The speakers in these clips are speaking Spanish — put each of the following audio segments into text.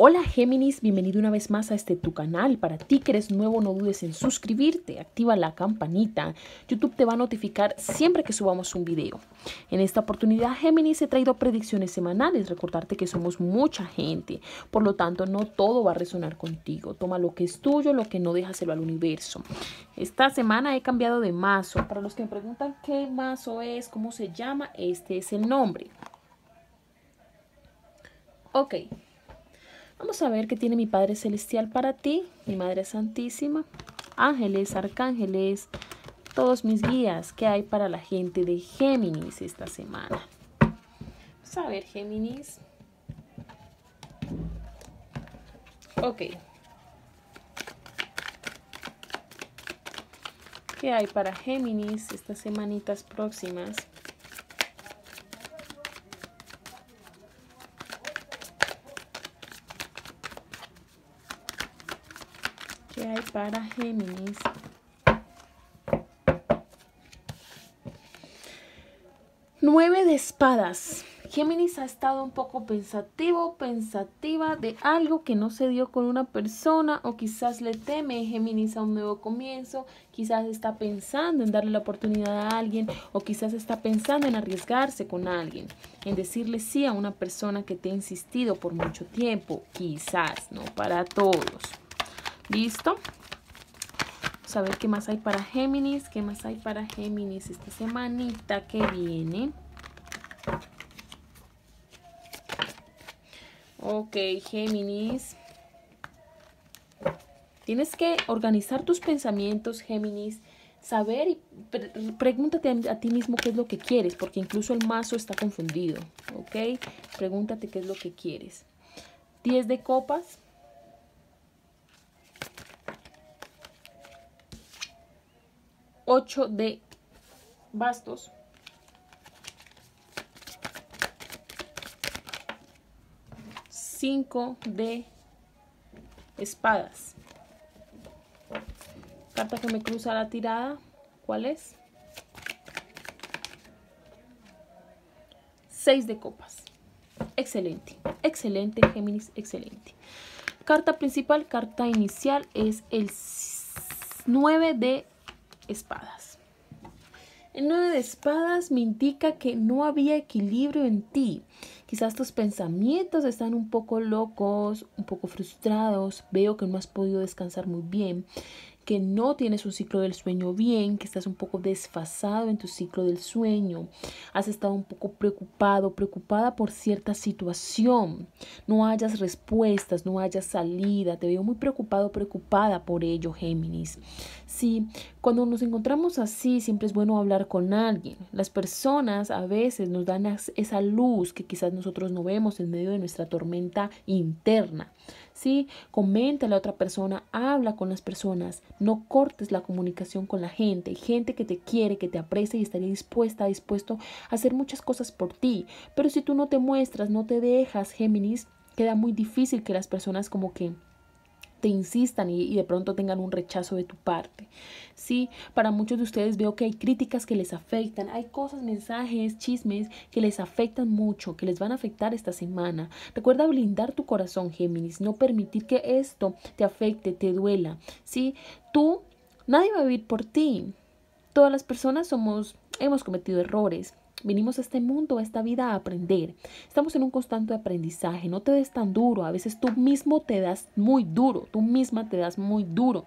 Hola Géminis, bienvenido una vez más a este tu canal. Para ti que eres nuevo, no dudes en suscribirte, activa la campanita. YouTube te va a notificar siempre que subamos un video. En esta oportunidad, Géminis, he traído predicciones semanales. Recordarte que somos mucha gente, por lo tanto, no todo va a resonar contigo. Toma lo que es tuyo, lo que no, déjaselo al universo. Esta semana he cambiado de mazo. Para los que me preguntan qué mazo es, cómo se llama, este es el nombre. Ok. Vamos a ver qué tiene mi Padre Celestial para ti, mi Madre Santísima, ángeles, arcángeles, todos mis guías ¿Qué hay para la gente de Géminis esta semana. Vamos a ver, Géminis. Ok. ¿Qué hay para Géminis estas semanitas próximas? Géminis. Nueve de espadas. Géminis ha estado un poco pensativo, pensativa de algo que no se dio con una persona o quizás le teme Géminis a un nuevo comienzo, quizás está pensando en darle la oportunidad a alguien o quizás está pensando en arriesgarse con alguien, en decirle sí a una persona que te ha insistido por mucho tiempo, quizás, no para todos. ¿Listo? a ver qué más hay para Géminis, qué más hay para Géminis esta semanita que viene. Ok, Géminis. Tienes que organizar tus pensamientos, Géminis, saber y pregúntate a, ti mismo qué es lo que quieres, porque incluso el mazo está confundido, ¿ok? Pregúntate qué es lo que quieres. 10 de copas. 8 de bastos. Cinco de espadas. Carta que me cruza la tirada. ¿Cuál es? Seis de copas. Excelente, excelente, Géminis, excelente. Carta principal, carta inicial es el 9 de espadas. El 9 de espadas me indica que no había equilibrio en ti. Quizás tus pensamientos están un poco locos, un poco frustrados. Veo que no has podido descansar muy bien, que no tienes un ciclo del sueño bien, que estás un poco desfasado en tu ciclo del sueño. Has estado un poco preocupado, preocupada por cierta situación. No hayas respuestas, no hayas salida. Te veo muy preocupado, preocupada por ello, Géminis. Sí, cuando nos encontramos así, siempre es bueno hablar con alguien. Las personas a veces nos dan esa luz que quizás nosotros no vemos en medio de nuestra tormenta interna. ¿sí? Comenta a la otra persona, habla con las personas, no cortes la comunicación con la gente. gente que te quiere, que te aprecia y estaría dispuesta, dispuesto a hacer muchas cosas por ti. Pero si tú no te muestras, no te dejas, Géminis, queda muy difícil que las personas como que te insistan y, de pronto tengan un rechazo de tu parte. Sí, para muchos de ustedes veo que hay críticas que les afectan, hay cosas, mensajes, chismes que les afectan mucho, que les van a afectar esta semana. Recuerda blindar tu corazón, Géminis, no permitir que esto te afecte, te duela. Sí, tú, nadie va a vivir por ti. Todas las personas somos, hemos cometido errores, venimos a este mundo, a esta vida a aprender. Estamos en un constante aprendizaje. No te des tan duro. A veces tú mismo te das muy duro. Tú misma te das muy duro.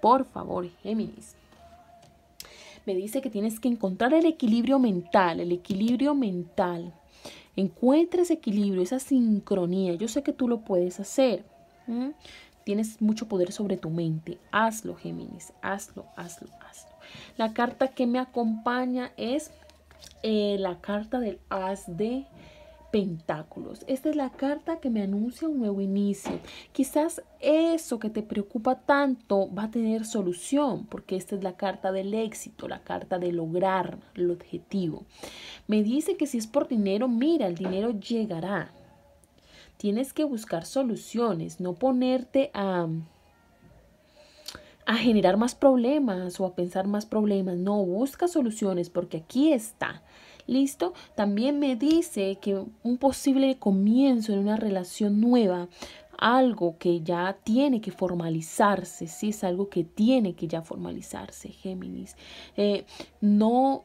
Por favor, Géminis. Me dice que tienes que encontrar el equilibrio mental. El equilibrio mental. Encuentra ese equilibrio, esa sincronía. Yo sé que tú lo puedes hacer. Tienes mucho poder sobre tu mente. Hazlo, Géminis. Hazlo, hazlo, hazlo. La carta que me acompaña es eh, la carta del as de Pentáculos. Esta es la carta que me anuncia un nuevo inicio. Quizás eso que te preocupa tanto va a tener solución, porque esta es la carta del éxito, la carta de lograr el objetivo. Me dice que si es por dinero, mira, el dinero llegará. Tienes que buscar soluciones, no ponerte a a generar más problemas o a pensar más problemas. No, busca soluciones porque aquí está. ¿Listo? También me dice que un posible comienzo en una relación nueva, algo que ya tiene que formalizarse, sí, es algo que tiene que ya formalizarse, Géminis. Eh, no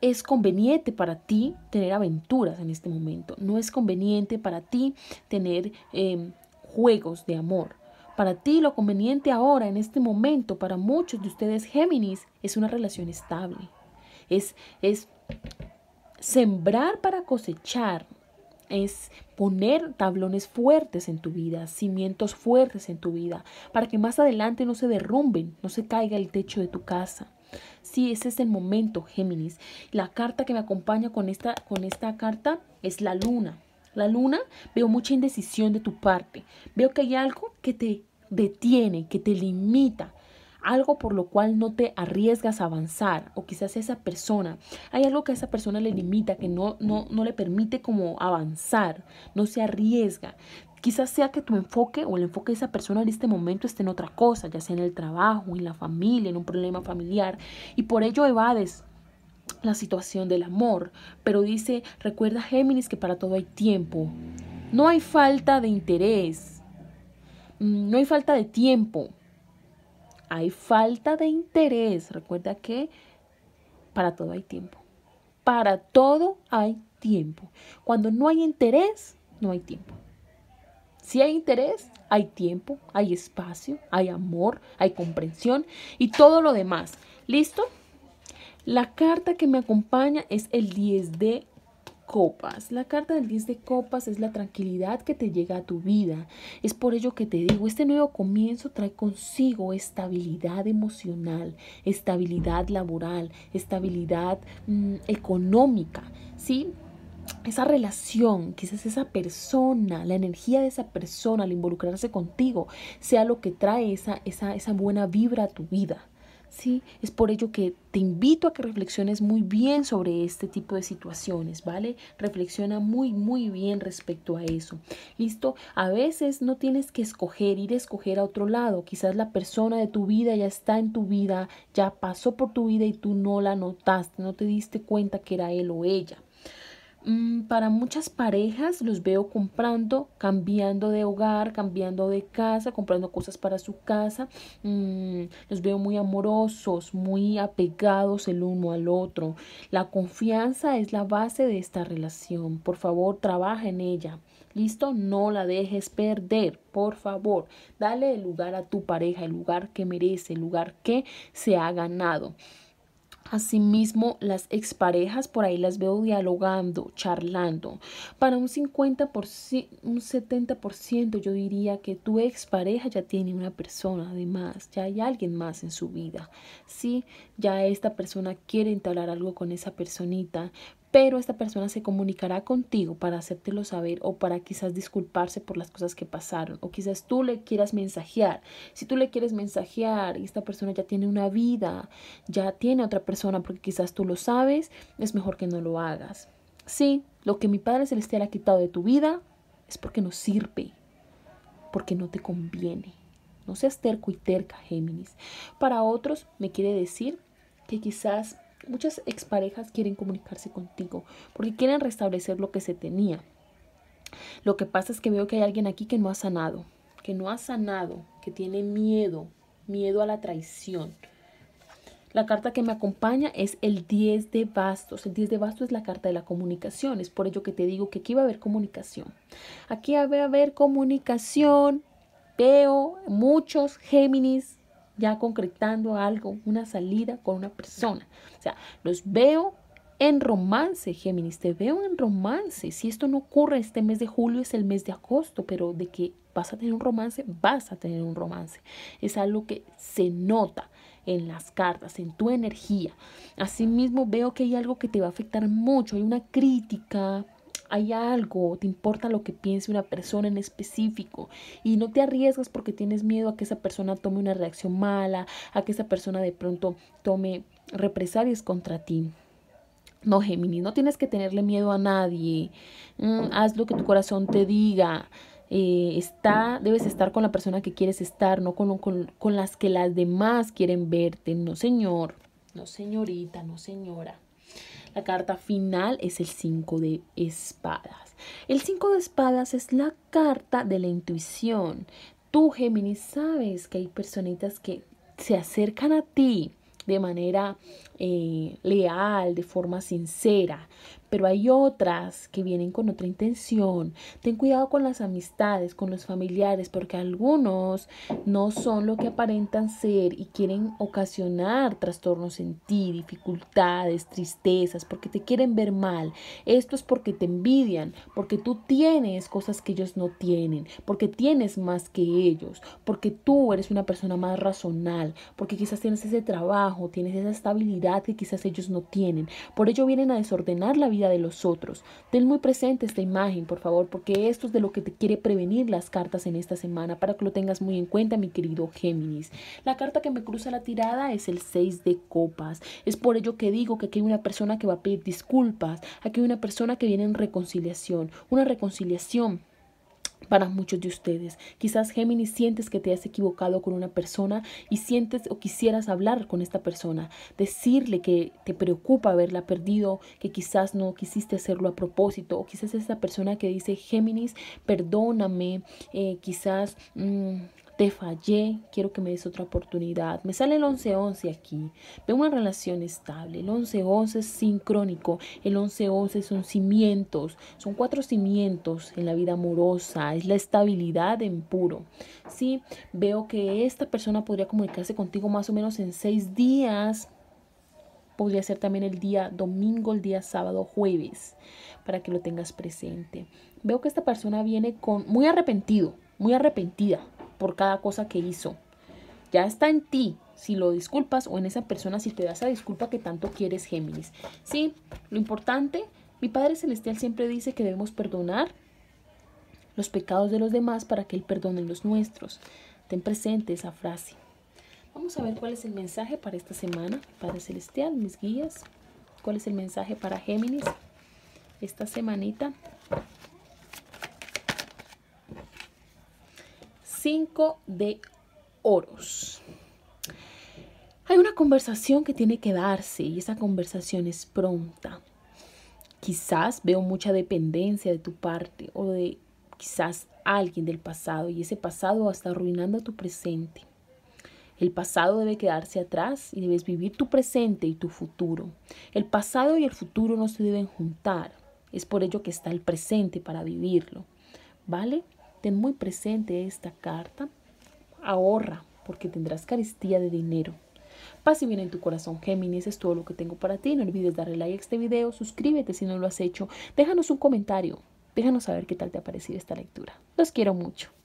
es conveniente para ti tener aventuras en este momento, no es conveniente para ti tener em, juegos de amor para ti lo conveniente ahora, en este momento, para muchos de ustedes Géminis, es una relación estable. Es, es sembrar para cosechar. Es poner tablones fuertes en tu vida, cimientos fuertes en tu vida, para que más adelante no se derrumben, no se caiga el techo de tu casa. Sí, ese es el momento, Géminis. La carta que me acompaña con esta, con esta carta es la luna. La luna, veo mucha indecisión de tu parte. Veo que hay algo que te detiene, que te limita, algo por lo cual no te arriesgas a avanzar o quizás esa persona, hay algo que a esa persona le limita, que no, no, no le permite como avanzar, no se arriesga. Quizás sea que tu enfoque o el enfoque de esa persona en este momento esté en otra cosa, ya sea en el trabajo, en la familia, en un problema familiar, y por ello evades la situación del amor. Pero dice, recuerda Géminis que para todo hay tiempo. No hay falta de interés, Mm, no hay falta de tiempo, hay falta de interés. Recuerda que para todo hay tiempo. Para todo hay tiempo. Cuando no hay interés, no hay tiempo. Si hay interés, hay tiempo, hay espacio, hay amor, hay comprensión y todo lo demás. ¿Listo? La carta que me acompaña es el 10 de copas. La carta del 10 de copas es la tranquilidad que te llega a tu vida. Es por ello que te digo, este nuevo comienzo trae consigo estabilidad emocional, estabilidad laboral, estabilidad mm, económica, ¿sí? esa relación, quizás esa persona, la energía de esa persona al involucrarse contigo, sea lo que trae esa, esa buena vibra a tu vida. ¿sí? Es por ello que te invito a que reflexiones muy bien sobre este tipo de situaciones, ¿vale? Reflexiona muy, muy bien respecto a eso. ¿Listo? A veces no tienes que escoger, ir a escoger a otro lado. Quizás la persona de tu vida ya está en tu vida, ya pasó por tu vida y tú no la notaste, no te diste cuenta que era él o ella. Mm, para muchas parejas los veo comprando, cambiando de hogar, cambiando de casa, comprando cosas para su casa. Mm, los veo muy amorosos, muy apegados el uno al otro. La confianza es la base de esta relación. Por favor, trabaja en ella. ¿Listo? No la dejes perder, por favor. Dale el lugar a tu pareja, el lugar que merece, el lugar que se ha ganado. Asimismo, las exparejas por ahí las veo dialogando, charlando. Para un 50%, un 70% yo diría que tu expareja ya tiene una persona además, ya hay alguien más en su vida. Sí, ya esta persona quiere entablar algo con esa personita, pero esta persona se comunicará contigo para hacértelo saber o para quizás disculparse por las cosas que pasaron o quizás tú le quieras mensajear. Si tú le quieres mensajear y esta persona ya tiene una vida, ya tiene otra persona porque quizás tú lo sabes, es mejor que no lo hagas. Sí, lo que mi Padre Celestial ha quitado de tu vida es porque no sirve, porque no te conviene. No seas terco y terca, Géminis. Para otros me quiere decir que quizás Muchas exparejas quieren comunicarse contigo porque quieren restablecer lo que se tenía. Lo que pasa es que veo que hay alguien aquí que no ha sanado, que no ha sanado, que tiene miedo, miedo a la traición. La carta que me acompaña es el 10 de bastos. El 10 de bastos es la carta de la comunicación. Es por ello que te digo que aquí va a haber comunicación. Aquí va a haber comunicación. Veo muchos Géminis ya concretando algo, una salida con una persona. O sea, los veo en romance, Géminis, te veo en romance. Si esto no ocurre este mes de julio, es el mes de agosto, pero de que vas a tener un romance, vas a tener un romance. Es algo que se nota en las cartas, en tu energía. Asimismo, veo que hay algo que te va a afectar mucho, hay una crítica, hay algo, te importa lo que piense una persona en específico y no te arriesgas porque tienes miedo a que esa persona tome una reacción mala, a que esa persona de pronto tome represalias contra ti. No, Géminis, no tienes que tenerle miedo a nadie. Mm, haz lo que tu corazón te diga. Eh, está, debes estar con la persona que quieres estar, no con, con las que las demás quieren verte. No, señor. No, señorita, no, señora. La carta final es el 5 de espadas. El 5 de espadas es la carta de la intuición. Tú, Géminis, sabes que hay personitas que se acercan a ti de manera eh, leal, de forma sincera, pero hay otras que vienen con otra intención. Ten cuidado con las amistades, con los familiares, porque algunos no son lo que aparentan ser y quieren ocasionar trastornos en ti, dificultades, tristezas, porque te quieren ver mal. Esto es porque te envidian, porque tú tienes cosas que ellos no tienen, porque tienes más que ellos, porque tú eres una persona más razonal, porque quizás tienes ese trabajo, tienes esa estabilidad que quizás ellos no tienen. Por ello vienen a desordenar la vida de los otros. Ten muy presente esta imagen, por favor, porque esto es de lo que te quiere prevenir las cartas en esta semana, para que lo tengas muy en cuenta, mi querido Géminis. La carta que me cruza la tirada es el 6 de copas. Es por ello que digo que aquí hay una persona que va a pedir disculpas, aquí hay una persona que viene en reconciliación, una reconciliación para muchos de ustedes. Quizás Géminis sientes que te has equivocado con una persona y sientes o quisieras hablar con esta persona, decirle que te preocupa haberla perdido, que quizás no quisiste hacerlo a propósito, o quizás esa persona que dice Géminis, perdóname, eh, quizás... Mm, te fallé, quiero que me des otra oportunidad. Me sale el 11 -11 aquí. Veo una relación estable. El 11 -11 es sincrónico. El 11 -11 son cimientos. Son cuatro cimientos en la vida amorosa. Es la estabilidad en puro. Sí, veo que esta persona podría comunicarse contigo más o menos en seis días. Podría ser también el día domingo, el día sábado, jueves, para que lo tengas presente. Veo que esta persona viene con muy arrepentido, muy arrepentida, por cada cosa que hizo. Ya está en ti si lo disculpas o en esa persona si te das esa disculpa que tanto quieres, Géminis. Sí, lo importante, mi Padre Celestial siempre dice que debemos perdonar los pecados de los demás para que Él perdone los nuestros. Ten presente esa frase. Vamos a ver cuál es el mensaje para esta semana, Padre Celestial, mis guías. ¿Cuál es el mensaje para Géminis esta semanita? 5 de oros. Hay una conversación que tiene que darse y esa conversación es pronta. Quizás veo mucha dependencia de tu parte o de quizás alguien del pasado y ese pasado está arruinando tu presente. El pasado debe quedarse atrás y debes vivir tu presente y tu futuro. El pasado y el futuro no se deben juntar. Es por ello que está el presente para vivirlo. ¿Vale? Ten muy presente esta carta. Ahorra porque tendrás caristía de dinero. Paz y bien en tu corazón, Géminis, es todo lo que tengo para ti. No olvides darle like a este video, suscríbete si no lo has hecho, déjanos un comentario, déjanos saber qué tal te ha parecido esta lectura. Los quiero mucho.